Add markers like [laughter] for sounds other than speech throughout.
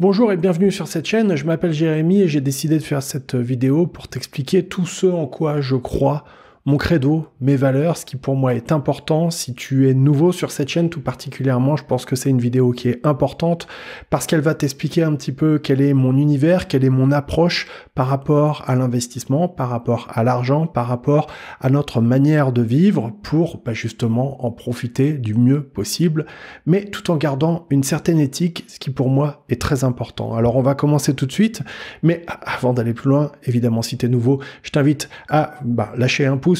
Bonjour et bienvenue sur cette chaîne, je m'appelle Jérémy et j'ai décidé de faire cette vidéo pour t'expliquer tout ce en quoi je crois mon credo, mes valeurs, ce qui pour moi est important. Si tu es nouveau sur cette chaîne tout particulièrement, je pense que c'est une vidéo qui est importante parce qu'elle va t'expliquer un petit peu quel est mon univers, quelle est mon approche par rapport à l'investissement, par rapport à l'argent, par rapport à notre manière de vivre pour bah, justement en profiter du mieux possible, mais tout en gardant une certaine éthique, ce qui pour moi est très important. Alors on va commencer tout de suite, mais avant d'aller plus loin, évidemment si tu es nouveau, je t'invite à bah, lâcher un pouce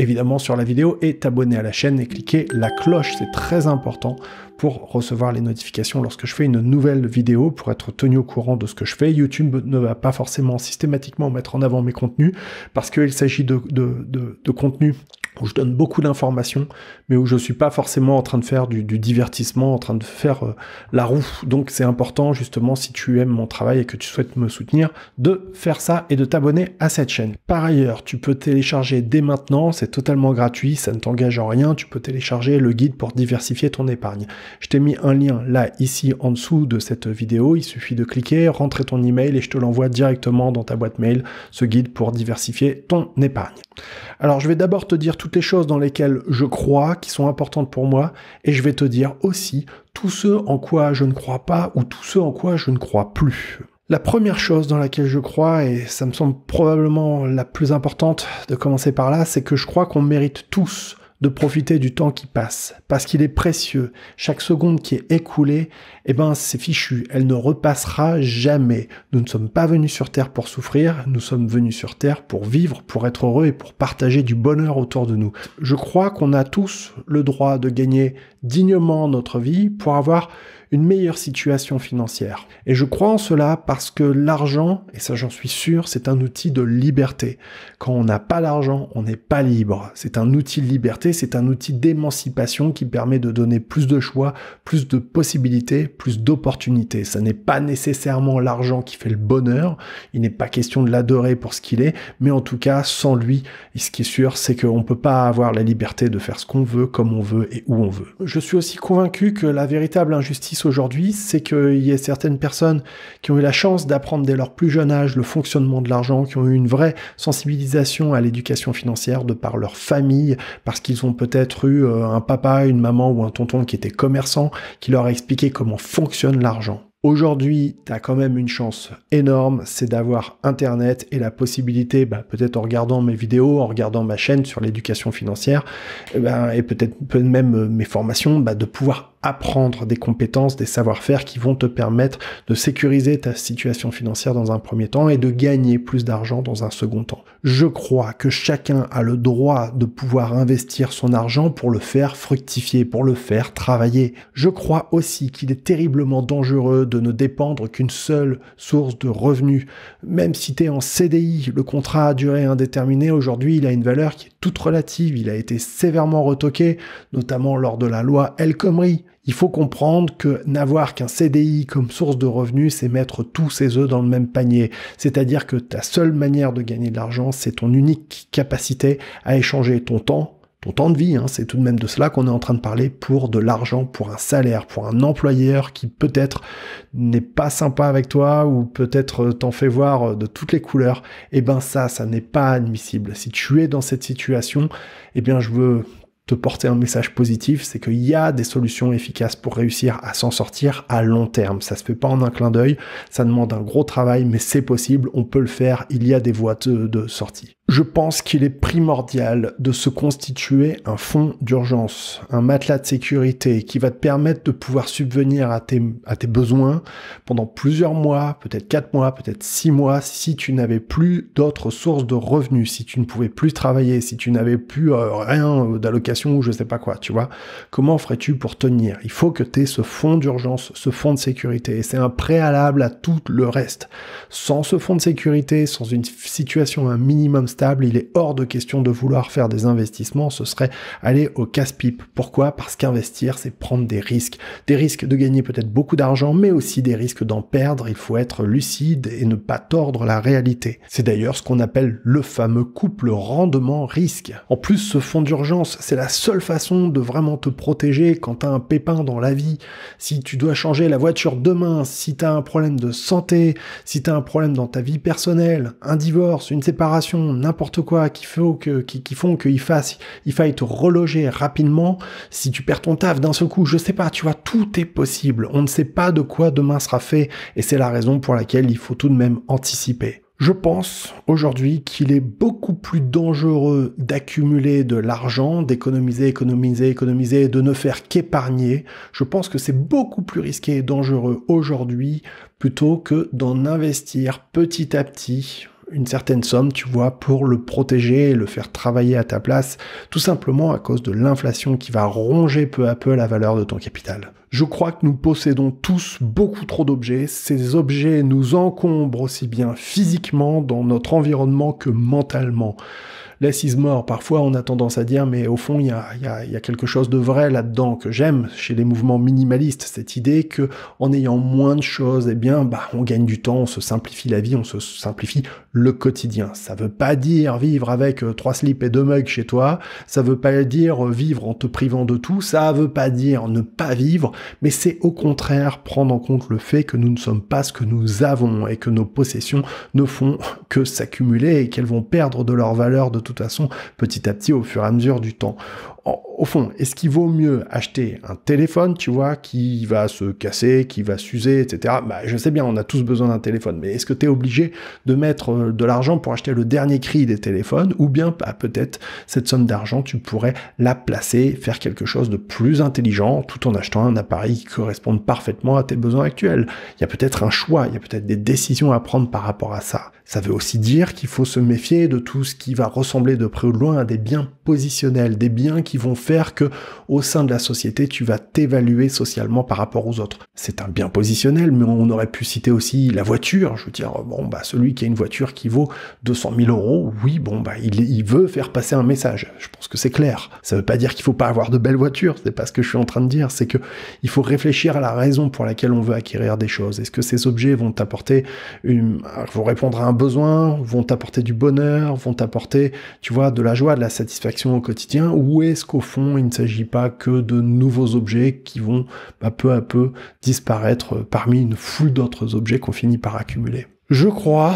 évidemment sur la vidéo et t'abonner à la chaîne et cliquer la cloche, c'est très important pour recevoir les notifications lorsque je fais une nouvelle vidéo, pour être tenu au courant de ce que je fais. YouTube ne va pas forcément systématiquement mettre en avant mes contenus parce qu'il s'agit de, de, de, de contenus où je donne beaucoup d'informations, mais où je ne suis pas forcément en train de faire du, divertissement, en train de faire euh, la roue. Donc c'est important justement si tu aimes mon travail et que tu souhaites me soutenir, de faire ça et de t'abonner à cette chaîne. Par ailleurs, tu peux télécharger dès maintenant, c'est totalement gratuit, ça ne t'engage en rien, tu peux télécharger le guide pour diversifier ton épargne. Je t'ai mis un lien là, ici, en dessous de cette vidéo, il suffit de cliquer, rentrer ton email et je te l'envoie directement dans ta boîte mail, ce guide pour diversifier ton épargne. Alors je vais d'abord te dire tout les choses dans lesquelles je crois, qui sont importantes pour moi, et je vais te dire aussi tout ce en quoi je ne crois pas ou tout ce en quoi je ne crois plus. La première chose dans laquelle je crois, et ça me semble probablement la plus importante de commencer par là, c'est que je crois qu'on mérite tous de profiter du temps qui passe, parce qu'il est précieux. Chaque seconde qui est écoulée, eh ben, c'est fichu. Elle ne repassera jamais. Nous ne sommes pas venus sur Terre pour souffrir. Nous sommes venus sur Terre pour vivre, pour être heureux et pour partager du bonheur autour de nous. Je crois qu'on a tous le droit de gagner dignement notre vie pour avoir une meilleure situation financière. Et je crois en cela parce que l'argent, et ça j'en suis sûr, c'est un outil de liberté. Quand on n'a pas l'argent, on n'est pas libre. C'est un outil de liberté, c'est un outil d'émancipation qui permet de donner plus de choix, plus de possibilités, plus d'opportunités. Ça n'est pas nécessairement l'argent qui fait le bonheur, il n'est pas question de l'adorer pour ce qu'il est, mais en tout cas, sans lui, ce qui est sûr, c'est qu'on ne peut pas avoir la liberté de faire ce qu'on veut, comme on veut et où on veut. Je suis aussi convaincu que la véritable injustice aujourd'hui, c'est qu'il y a certaines personnes qui ont eu la chance d'apprendre dès leur plus jeune âge le fonctionnement de l'argent, qui ont eu une vraie sensibilisation à l'éducation financière de par leur famille, parce qu'ils ont peut-être eu euh, un papa, une maman ou un tonton qui était commerçant, qui leur a expliqué comment fonctionne l'argent. Aujourd'hui, tu as quand même une chance énorme, c'est d'avoir Internet et la possibilité, bah, peut-être en regardant mes vidéos, en regardant ma chaîne sur l'éducation financière, eh ben, et, peut-être même euh, mes formations, bah, de pouvoir apprendre des compétences, des savoir-faire qui vont te permettre de sécuriser ta situation financière dans un premier temps et de gagner plus d'argent dans un second temps. Je crois que chacun a le droit de pouvoir investir son argent pour le faire fructifier, pour le faire travailler. Je crois aussi qu'il est terriblement dangereux de ne dépendre qu'une seule source de revenus. Même si tu es en CDI, le contrat à durée indéterminée, aujourd'hui, il a une valeur qui est toute relative. Il a été sévèrement retoqué, notamment lors de la loi El Khomri. Il faut comprendre que n'avoir qu'un CDI comme source de revenus, c'est mettre tous ses œufs dans le même panier. C'est-à-dire que ta seule manière de gagner de l'argent, c'est ton unique capacité à échanger ton temps ton temps de vie, hein. c'est tout de même de cela qu'on est en train de parler pour de l'argent, pour un salaire, pour un employeur qui peut-être n'est pas sympa avec toi ou peut-être euh, t'en fait voir euh, de toutes les couleurs, eh ben ça, ça n'est pas admissible. Si tu es dans cette situation, eh bien je veux te porter un message positif, c'est qu'il y a des solutions efficaces pour réussir à s'en sortir à long terme. Ça se fait pas en un clin d'œil, ça demande un gros travail, mais c'est possible, on peut le faire, il y a des voies de, de sortie. Je pense qu'il est primordial de se constituer un fonds d'urgence, un matelas de sécurité qui va te permettre de pouvoir subvenir à tes, besoins pendant plusieurs mois, peut-être quatre mois, peut-être six mois, si tu n'avais plus d'autres sources de revenus, si tu ne pouvais plus travailler, si tu n'avais plus euh, rien euh, d'allocation ou je sais pas quoi, tu vois. Comment ferais-tu pour tenir Il faut que tu aies ce fonds d'urgence, ce fonds de sécurité. Et c'est un préalable à tout le reste. Sans ce fonds de sécurité, sans une situation, un minimum stable, il est hors de question de vouloir faire des investissements, ce serait aller au casse-pipe. Pourquoi Parce qu'investir, c'est prendre des risques. Des risques de gagner peut-être beaucoup d'argent, mais aussi des risques d'en perdre. Il faut être lucide et ne pas tordre la réalité. C'est d'ailleurs ce qu'on appelle le fameux couple rendement-risque. En plus, ce fonds d'urgence, c'est la seule façon de vraiment te protéger quand tu as un pépin dans la vie. Si tu dois changer la voiture demain, si tu as un problème de santé, si tu as un problème dans ta vie personnelle, un divorce, une séparation, n'importe quoi qui, faut que, qui, font qu'il fasse, il faille te reloger rapidement, si tu perds ton taf d'un seul coup, je sais pas, tu vois, tout est possible. On ne sait pas de quoi demain sera fait et c'est la raison pour laquelle il faut tout de même anticiper. Je pense aujourd'hui qu'il est beaucoup plus dangereux d'accumuler de l'argent, d'économiser, économiser, économiser, de ne faire qu'épargner. Je pense que c'est beaucoup plus risqué et dangereux aujourd'hui plutôt que d'en investir petit à petit une certaine somme, tu vois, pour le protéger et le faire travailler à ta place, tout simplement à cause de l'inflation qui va ronger peu à peu la valeur de ton capital. Je crois que nous possédons tous beaucoup trop d'objets. Ces objets nous encombrent aussi bien physiquement dans notre environnement que mentalement. Less is more. Parfois, on a tendance à dire, mais au fond, il y a, y, a, y a, quelque chose de vrai là-dedans que j'aime chez les mouvements minimalistes. Cette idée que, en ayant moins de choses, eh bien, bah, on gagne du temps, on se simplifie la vie, on se simplifie le quotidien. Ça veut pas dire vivre avec euh, trois slips et deux mugs chez toi. Ça veut pas dire euh, vivre en te privant de tout. Ça veut pas dire ne pas vivre mais c'est au contraire prendre en compte le fait que nous ne sommes pas ce que nous avons et que nos possessions ne font [laughs] que s'accumuler et qu'elles vont perdre de leur valeur de toute façon petit à petit au fur et à mesure du temps au fond, est-ce qu'il vaut mieux acheter un téléphone, tu vois, qui va se casser, qui va s'user, etc. Bah, je sais bien, on a tous besoin d'un téléphone, mais est-ce que tu es obligé de mettre euh, de l'argent pour acheter le dernier cri des téléphones, ou bien bah, peut-être cette somme d'argent, tu pourrais la placer, faire quelque chose de plus intelligent, tout en achetant un appareil qui corresponde parfaitement à tes besoins actuels. Il y a peut-être un choix, il y a peut-être des décisions à prendre par rapport à ça. Ça veut aussi dire qu'il faut se méfier de tout ce qui va ressembler de près ou de loin à des biens positionnels, des biens qui vont faire que au sein de la société, tu vas t'évaluer socialement par rapport aux autres. C'est un bien positionnel, mais on aurait pu citer aussi la voiture. Je veux dire, bon, bah, celui qui a une voiture qui vaut 200 000 euros, oui, bon, bah, il, veut faire passer un message. Je pense que c'est clair. Ça ne veut pas dire qu'il ne faut pas avoir de belles voitures. C'est pas ce que je suis en train de dire. C'est que il faut réfléchir à la raison pour laquelle on veut acquérir des choses. Est-ce que ces objets vont t'apporter une, vont répondre à un besoin, vont apporter du bonheur, vont t'apporter, tu vois, de la joie, de la satisfaction au quotidien, ou est-ce qu'au fond, il ne s'agit pas que de nouveaux objets qui vont bah, peu à peu disparaître parmi une foule d'autres objets qu'on finit par accumuler Je crois,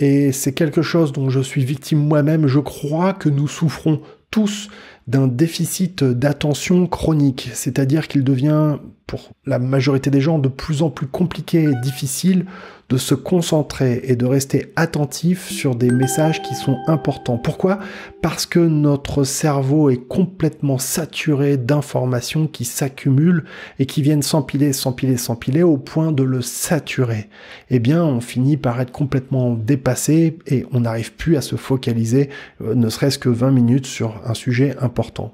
et c'est quelque chose dont je suis victime moi-même, je crois que nous souffrons tous d'un déficit d'attention chronique, c'est-à-dire qu'il devient pour la majorité des gens de plus en plus compliqué et difficile de se concentrer et de rester attentif sur des messages qui sont importants. Pourquoi Parce que notre cerveau est complètement saturé d'informations qui s'accumulent et qui viennent s'empiler, s'empiler, s'empiler au point de le saturer. Eh bien, on finit par être complètement dépassé et on n'arrive plus à se focaliser, euh, ne serait-ce que 20 minutes sur un sujet important.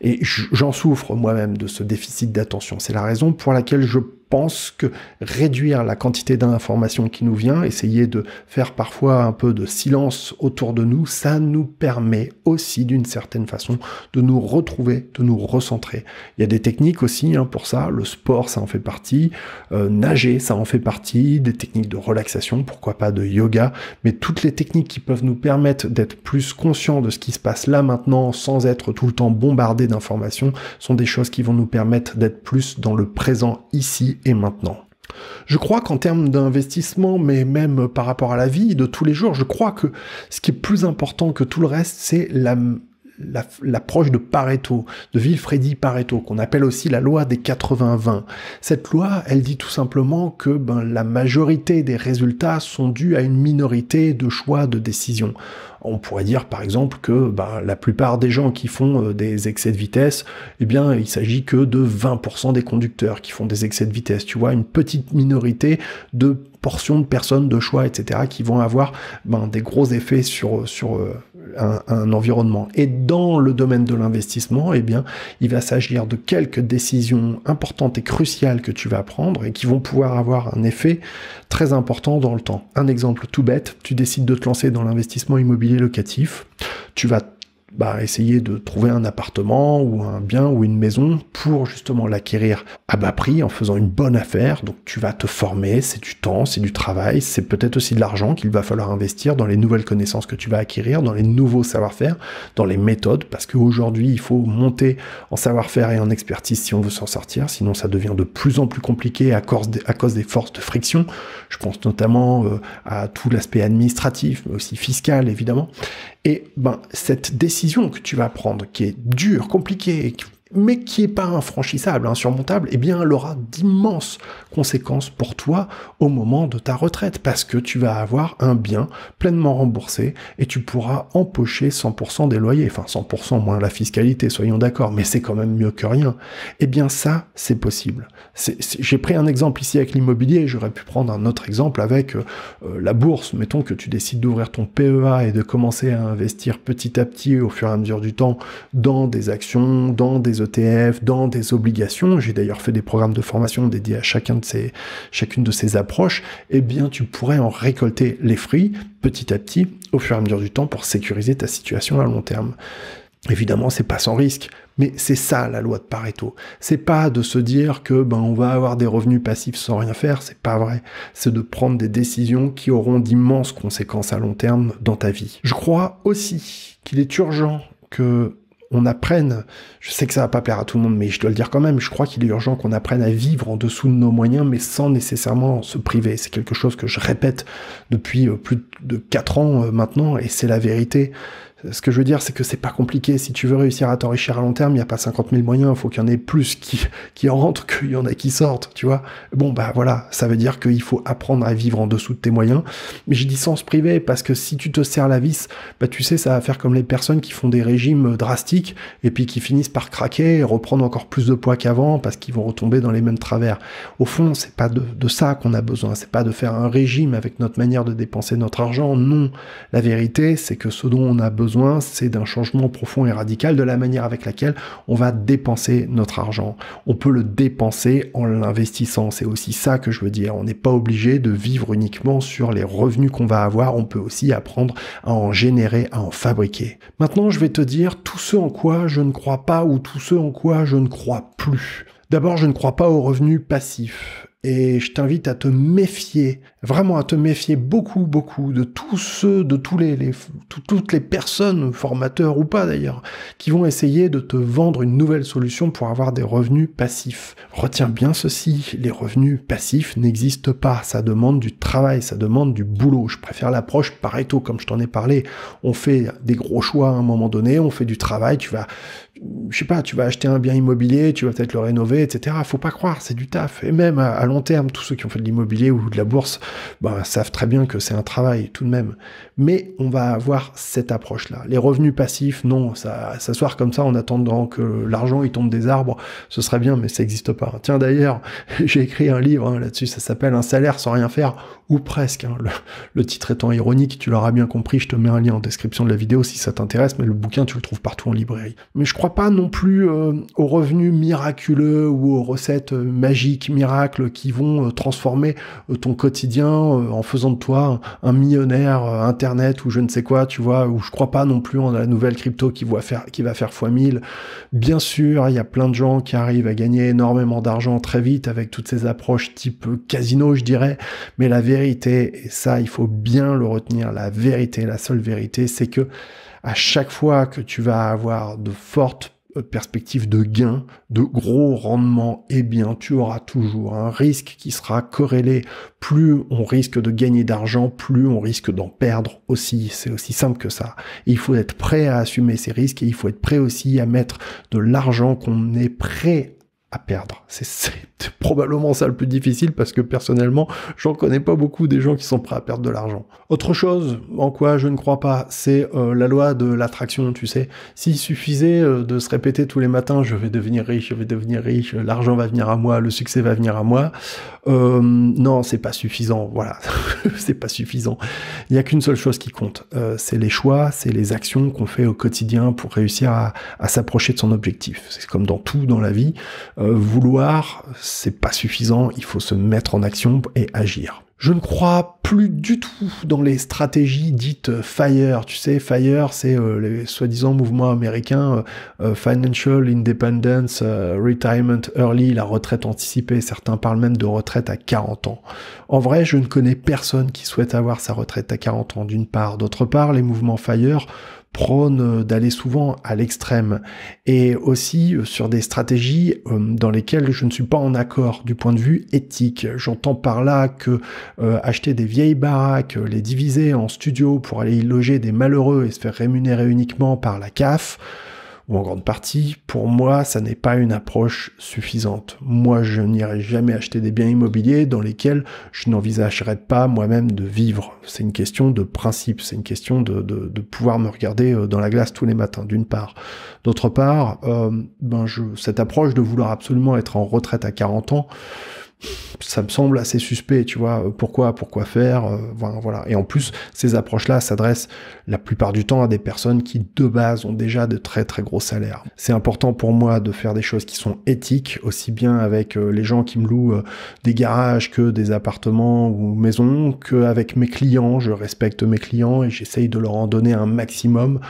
Et j'en souffre moi-même de ce déficit d'attention. C'est la raison pour laquelle je pense que réduire la quantité d'informations qui nous vient, essayer de faire parfois un peu de silence autour de nous, ça nous permet aussi d'une certaine façon de nous retrouver, de nous recentrer. Il y a des techniques aussi hein, pour ça, le sport ça en fait partie, euh, nager ça en fait partie, des techniques de relaxation, pourquoi pas de yoga, mais toutes les techniques qui peuvent nous permettre d'être plus conscients de ce qui se passe là maintenant sans être tout le temps bombardé d'informations sont des choses qui vont nous permettre d'être plus dans le présent ici et maintenant. Je crois qu'en termes d'investissement, mais même par rapport à la vie de tous les jours, je crois que ce qui est plus important que tout le reste, c'est la, l'approche de Pareto, de Vilfredi Pareto, qu'on appelle aussi la loi des 80-20. Cette loi, elle dit tout simplement que ben, la majorité des résultats sont dus à une minorité de choix de décision. On pourrait dire par exemple que ben, la plupart des gens qui font euh, des excès de vitesse, eh bien, il s'agit que de 20% des conducteurs qui font des excès de vitesse. Tu vois, une petite minorité de portions de personnes de choix, etc., qui vont avoir ben, des gros effets sur, sur euh, un, environnement. Et dans le domaine de l'investissement, eh bien, il va s'agir de quelques décisions importantes et cruciales que tu vas prendre et qui vont pouvoir avoir un effet très important dans le temps. Un exemple tout bête, tu décides de te lancer dans l'investissement immobilier locatif, tu vas bah, essayer de trouver un appartement ou un bien ou une maison pour justement l'acquérir à bas prix en faisant une bonne affaire. Donc tu vas te former, c'est du temps, c'est du travail, c'est peut-être aussi de l'argent qu'il va falloir investir dans les nouvelles connaissances que tu vas acquérir, dans les nouveaux savoir-faire, dans les méthodes, parce qu'aujourd'hui il faut monter en savoir-faire et en expertise si on veut s'en sortir, sinon ça devient de plus en plus compliqué à cause des, forces de friction. Je pense notamment euh, à tout l'aspect administratif, mais aussi fiscal évidemment. Et ben, cette décision que tu vas prendre, qui est dure, compliquée, mais qui n'est pas infranchissable, insurmontable, eh bien, elle aura d'immenses conséquences pour toi au moment de ta retraite, parce que tu vas avoir un bien pleinement remboursé et tu pourras empocher 100% des loyers, enfin 100% moins la fiscalité, soyons d'accord, mais c'est quand même mieux que rien. et eh bien, ça, c'est possible. J'ai pris un exemple ici avec l'immobilier, j'aurais pu prendre un autre exemple avec euh, euh, la bourse. Mettons que tu décides d'ouvrir ton PEA et de commencer à investir petit à petit au fur et à mesure du temps dans des actions, dans des ETF, e dans des obligations, j'ai d'ailleurs fait des programmes de formation dédiés à chacun de ces, chacune de ces approches, eh bien tu pourrais en récolter les fruits petit à petit au fur et à mesure du temps pour sécuriser ta situation à long terme. Évidemment, c'est pas sans risque, mais c'est ça la loi de Pareto. C'est pas de se dire que ben on va avoir des revenus passifs sans rien faire, c'est pas vrai. C'est de prendre des décisions qui auront d'immenses conséquences à long terme dans ta vie. Je crois aussi qu'il est urgent que on apprenne, je sais que ça va pas plaire à tout le monde, mais je dois le dire quand même, je crois qu'il est urgent qu'on apprenne à vivre en dessous de nos moyens, mais sans nécessairement se priver. C'est quelque chose que je répète depuis euh, plus de quatre ans euh, maintenant, et c'est la vérité. Ce que je veux dire, c'est que c'est pas compliqué. Si tu veux réussir à t'enrichir à long terme, il n'y a pas 50 000 moyens. Il faut qu'il y en ait plus qui, qui rentrent qu'il y en a qui sortent, tu vois. Bon, bah voilà, ça veut dire qu'il faut apprendre à vivre en dessous de tes moyens. Mais j'ai dit sens privé, parce que si tu te serres la vis, bah tu sais, ça va faire comme les personnes qui font des régimes euh, drastiques et puis qui finissent par craquer et reprendre encore plus de poids qu'avant parce qu'ils vont retomber dans les mêmes travers. Au fond, c'est pas de, de ça qu'on a besoin. C'est pas de faire un régime avec notre manière de dépenser notre argent. Non. La vérité, c'est que ce dont on a besoin, c'est d'un changement profond et radical de la manière avec laquelle on va dépenser notre argent. On peut le dépenser en l'investissant. C'est aussi ça que je veux dire. On n'est pas obligé de vivre uniquement sur les revenus qu'on va avoir. On peut aussi apprendre à en générer, à en fabriquer. Maintenant, je vais te dire tout ce en quoi je ne crois pas ou tout ce en quoi je ne crois plus. D'abord, je ne crois pas aux revenus passifs et je t'invite à te méfier, vraiment à te méfier beaucoup, beaucoup de tous ceux, de tous les, toutes les personnes, formateurs ou pas d'ailleurs, qui vont essayer de te vendre une nouvelle solution pour avoir des revenus passifs. Retiens bien ceci, les revenus passifs n'existent pas, ça demande du travail, ça demande du boulot. Je préfère l'approche Pareto, comme je t'en ai parlé. On fait des gros choix à un moment donné, on fait du travail, tu vas je sais pas, tu vas acheter un bien immobilier, tu vas peut-être le rénover, etc. Faut pas croire, c'est du taf. Et même à, long terme, tous ceux qui ont fait de l'immobilier ou de la bourse, ben, savent très bien que c'est un travail tout de même. Mais on va avoir cette approche-là. Les revenus passifs, non, ça s'asseoir comme ça en attendant que l'argent il tombe des arbres, ce serait bien, mais ça n'existe pas. Tiens d'ailleurs, [laughs] j'ai écrit un livre hein, là-dessus, ça s'appelle Un salaire sans rien faire ou presque. Hein. Le, le, titre étant ironique, tu l'auras bien compris. Je te mets un lien en description de la vidéo si ça t'intéresse, mais le bouquin tu le trouves partout en librairie. Mais je crois pas non plus euh, aux revenus miraculeux ou aux recettes euh, magiques, miracles qui vont euh, transformer ton quotidien en faisant de toi un, millionnaire internet ou je ne sais quoi, tu vois, ou je crois pas non plus en la nouvelle crypto qui va faire qui va faire x 1000. Bien sûr, il y a plein de gens qui arrivent à gagner énormément d'argent très vite avec toutes ces approches type casino, je dirais, mais la vérité et ça il faut bien le retenir, la vérité, la seule vérité, c'est que à chaque fois que tu vas avoir de fortes euh, perspectives de gains, de gros rendements, eh bien, tu auras toujours un risque qui sera corrélé. Plus on risque de gagner d'argent, plus on risque d'en perdre aussi. C'est aussi simple que ça. il faut être prêt à assumer ces risques et il faut être prêt aussi à mettre de l'argent qu'on est prêt à perdre. C'est [laughs] probablement ça le plus difficile parce que personnellement, j'en connais pas beaucoup des gens qui sont prêts à perdre de l'argent. Autre chose en quoi je ne crois pas, c'est euh, la loi de l'attraction, tu sais. S'il suffisait euh, de se répéter tous les matins, je vais devenir riche, je vais devenir riche, l'argent va venir à moi, le succès va venir à moi, euh, non, c'est pas suffisant, voilà. [laughs] c'est pas suffisant. Il n'y a qu'une seule chose qui compte, c'est les choix, c'est les actions qu'on fait au quotidien pour réussir à, à s'approcher de son objectif. C'est comme dans tout dans la vie euh, vouloir, c'est pas suffisant, il faut se mettre en action et agir. Je ne crois plus du tout dans les stratégies dites FIRE. Tu sais, FIRE, c'est le euh, les soi-disant mouvements américains euh, Financial Independence, Retirement Early, la retraite anticipée. Certains parlent même de retraite à 40 ans. En vrai, je ne connais personne qui souhaite avoir sa retraite à 40 ans, d'une part. D'autre part, les mouvements FIRE prône euh, d'aller souvent à l'extrême et aussi euh, sur des stratégies euh, dans lesquelles je ne suis pas en accord du point de vue éthique. J'entends par là que acheter des vieilles baraques, les diviser en studios pour aller y loger des malheureux et se faire rémunérer uniquement par la CAF, ou en grande partie, pour moi, ça n'est pas une approche suffisante. Moi, je n'irai jamais acheter des biens immobiliers dans lesquels je n'envisagerais pas moi-même de vivre. C'est une question de principe, c'est une question de, de, pouvoir me regarder euh, dans la glace tous les matins, d'une part. D'autre part, euh, ben je, cette approche de vouloir absolument être en retraite à 40 ans, ça me semble assez suspect, tu vois, euh, pourquoi, pourquoi faire, euh, voilà. Et en plus, ces approches-là s'adressent la plupart du temps à des personnes qui, de base, ont déjà de très très gros salaires. C'est important pour moi de faire des choses qui sont éthiques, aussi bien avec euh, les gens qui me louent des garages que des appartements ou maisons, qu'avec mes clients. Je respecte mes clients et j'essaye de leur en donner un maximum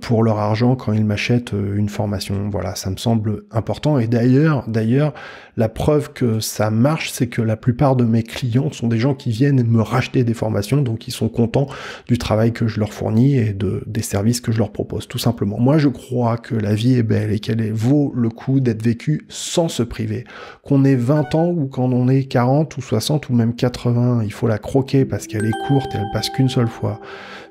pour leur argent quand ils m'achètent une formation. Voilà, ça me semble important. Et d'ailleurs, d'ailleurs, la preuve que ça marche c'est que la plupart de mes clients sont des gens qui viennent me racheter des formations, donc ils sont contents du travail que je leur fournis et de, des services que je leur propose, tout simplement. Moi, je crois que la vie est belle et qu'elle vaut le coup d'être vécue sans se priver. Qu'on ait 20 ans ou quand on est 40 ou 60 ou même 80, il faut la croquer parce qu'elle est courte elle passe qu'une seule fois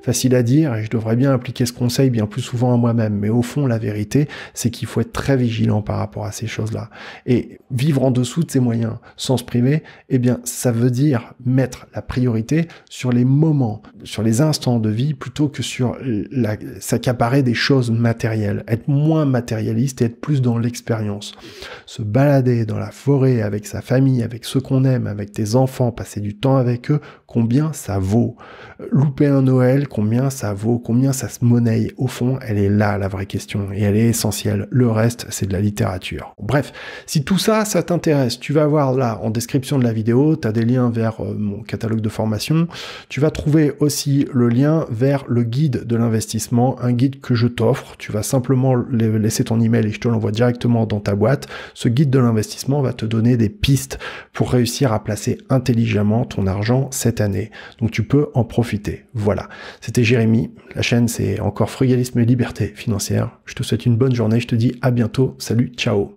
facile à dire et je devrais bien appliquer ce conseil bien plus souvent à moi-même. Mais au fond, la vérité, c'est qu'il faut être très vigilant par rapport à ces choses-là. Et vivre en dessous de ses moyens, sans se priver, eh bien, ça veut dire mettre la priorité sur les moments, sur les instants de vie plutôt que sur la s'accaparer des choses matérielles. Être moins matérialiste et être plus dans l'expérience. Se balader dans la forêt avec sa famille, avec ceux qu'on aime, avec tes enfants, passer du temps avec eux combien ça vaut. Louper un Noël, combien ça vaut, combien ça se monnaie. Au fond, elle est là la vraie question et elle est essentielle. Le reste, c'est de la littérature. Bref, si tout ça, ça t'intéresse, tu vas voir là en description de la vidéo, tu as des liens vers euh, mon catalogue de formation. Tu vas trouver aussi le lien vers le guide de l'investissement, un guide que je t'offre. Tu vas simplement laisser ton email et je te l'envoie directement dans ta boîte. Ce guide de l'investissement va te donner des pistes pour réussir à placer intelligemment ton argent cette année donc tu peux en profiter. Voilà. C'était Jérémy. La chaîne, c'est encore frugalisme et liberté financière. Je te souhaite une bonne journée. Je te dis à bientôt. Salut, ciao.